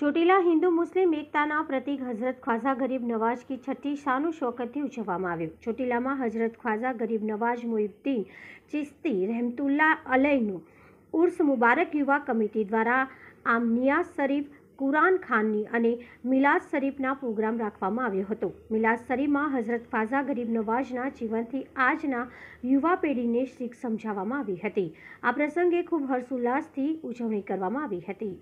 ચોટીલા હિન્દુ મુસ્લિમ એકતાના પ્રતિક હઝરત ખ્વાજા ગરીબ નવાઝ કી છઠ્ઠી શાનુ શોકતથી ઉજવવામાં આવ્યું ચોટીલામાં હઝરત ખ્વાજા ગરીબ નવાઝ મોહિદ્દીન ચિસ્તી રહેમતુલ્લા અલયનું ઉર્સ મુબારક યુવા કમિટી દ્વારા આમ નિયાઝ શરીફ કુરાન ખાનની અને મિલાદ શરીફના પ્રોગ્રામ રાખવામાં આવ્યો હતો મિલાદ શરીફમાં હઝરત ખ્વાજા ગરીબ નવાઝના જીવનથી આજના યુવા પેઢીને શીખ સમજાવવામાં આવી હતી આ પ્રસંગે ખૂબ હર્ષોલ્લાસથી ઉજવણી કરવામાં આવી હતી